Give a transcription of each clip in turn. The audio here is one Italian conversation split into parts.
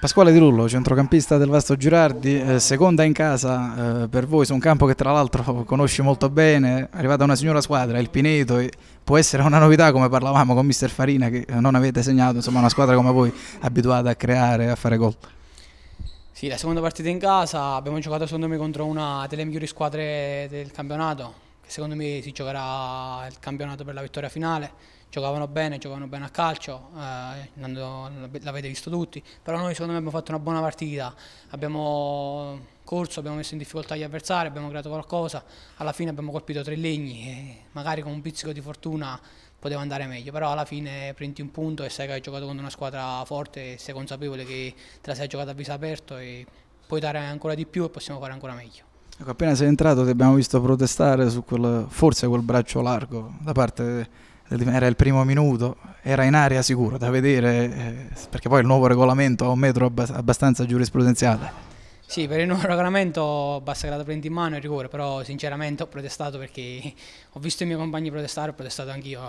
Pasquale Di Rullo, centrocampista del Vasto Girardi, eh, seconda in casa eh, per voi su un campo che tra l'altro conosci molto bene, è arrivata una signora squadra, il Pineto, può essere una novità come parlavamo con Mister Farina che eh, non avete segnato, insomma una squadra come voi abituata a creare, e a fare gol. Sì, la seconda partita in casa abbiamo giocato secondo me contro una delle migliori squadre del campionato, secondo me si giocherà il campionato per la vittoria finale, giocavano bene, giocavano bene a calcio, eh, l'avete visto tutti, però noi secondo me abbiamo fatto una buona partita, abbiamo corso, abbiamo messo in difficoltà gli avversari, abbiamo creato qualcosa, alla fine abbiamo colpito tre legni e magari con un pizzico di fortuna poteva andare meglio, però alla fine prendi un punto e sai che hai giocato con una squadra forte e sei consapevole che te la sei giocata a viso aperto e puoi dare ancora di più e possiamo fare ancora meglio. Ecco, appena sei entrato ti abbiamo visto protestare su quel, forse quel braccio largo da parte era il primo minuto, era in area sicuro da vedere, eh, perché poi il nuovo regolamento ha un metro abbas- abbastanza giurisprudenziale. Sì, per il nuovo regolamento basta che la prendi in mano e rigore, però sinceramente ho protestato perché ho visto i miei compagni protestare, ho protestato anch'io.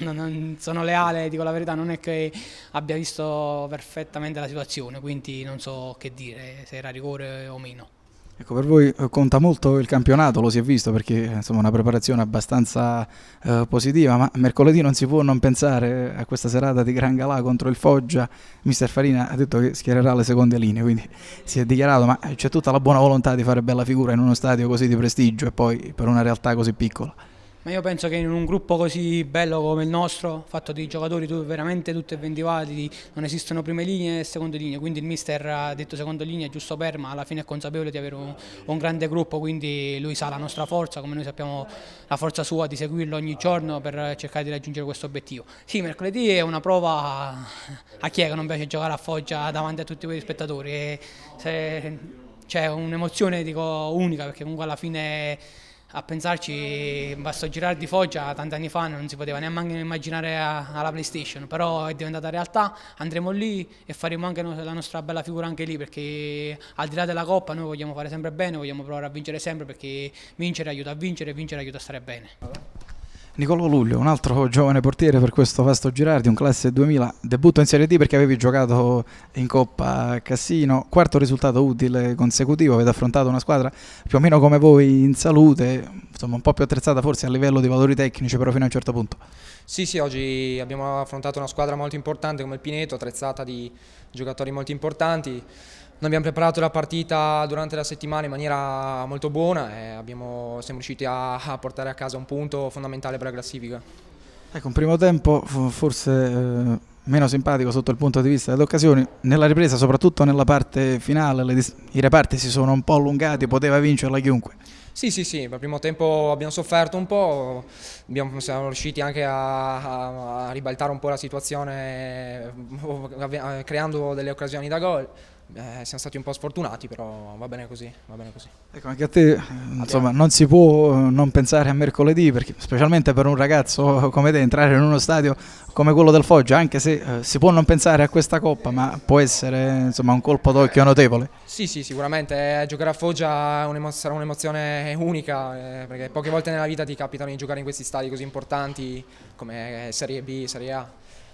Non, non, sono leale, dico la verità, non è che abbia visto perfettamente la situazione, quindi non so che dire, se era rigore o meno. Ecco, per voi eh, conta molto il campionato, lo si è visto perché eh, insomma una preparazione abbastanza eh, positiva, ma mercoledì non si può non pensare eh, a questa serata di Gran Galà contro il Foggia. Mister Farina ha detto che schiererà le seconde linee, quindi si è dichiarato, ma c'è tutta la buona volontà di fare bella figura in uno stadio così di prestigio e poi per una realtà così piccola. Ma io penso che in un gruppo così bello come il nostro, fatto di giocatori veramente tutti vendicati, non esistono prime linee e seconde linee, quindi il mister ha detto seconde linee giusto per, ma alla fine è consapevole di avere un, un grande gruppo, quindi lui sa la nostra forza, come noi sappiamo la forza sua di seguirlo ogni giorno per cercare di raggiungere questo obiettivo. Sì, mercoledì è una prova a chi è che non piace giocare a Foggia davanti a tutti quegli spettatori. E se c'è un'emozione unica perché comunque alla fine a pensarci, basta girare di Foggia tanti anni fa, non si poteva neanche immaginare alla PlayStation, però è diventata realtà, andremo lì e faremo anche la nostra bella figura anche lì, perché al di là della Coppa noi vogliamo fare sempre bene, vogliamo provare a vincere sempre, perché vincere aiuta a vincere, vincere aiuta a stare bene. Nicolò Luglio, un altro giovane portiere per questo Vasto Girardi, un classe 2000, debutto in Serie D perché avevi giocato in Coppa Cassino, quarto risultato utile consecutivo, avete affrontato una squadra più o meno come voi in salute, insomma un po' più attrezzata forse a livello di valori tecnici però fino a un certo punto. Sì, sì, oggi abbiamo affrontato una squadra molto importante come il Pineto, attrezzata di giocatori molto importanti, noi abbiamo preparato la partita durante la settimana in maniera molto buona e abbiamo, siamo riusciti a, a, portare a casa un punto fondamentale per la classifica. Ecco, un primo tempo forse eh, meno simpatico sotto il punto di vista delle occasioni, nella ripresa soprattutto nella parte finale le, i reparti si sono un po' allungati, poteva vincerla chiunque. Sì, sì, sì, per primo tempo abbiamo sofferto un po', abbiamo, siamo riusciti anche a, a, a ribaltare un po' la situazione eh, creando delle occasioni da gol eh, siamo stati un po' sfortunati, però va bene così. Va bene così. Ecco, anche a te, eh, insomma, non si può eh, non pensare a mercoledì, perché specialmente per un ragazzo come te entrare in uno stadio come quello del Foggia, anche se eh, si può non pensare a questa coppa, ma può essere insomma, un colpo d'occhio notevole. Sì, sì, sicuramente. Eh, giocare a Foggia un'emo- sarà un'emozione unica, eh, perché poche volte nella vita ti capitano di giocare in questi stadi così importanti come Serie B, Serie A.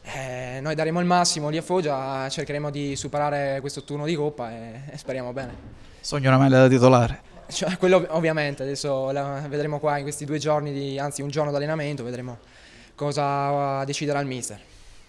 Eh, noi daremo il massimo lì a Foggia, cercheremo di superare questo turno di Coppa e, e speriamo bene. Sogno una maglia da titolare? Cioè, quello ovviamente, adesso vedremo qua in questi due giorni, di, anzi un giorno d'allenamento, vedremo cosa deciderà il mister.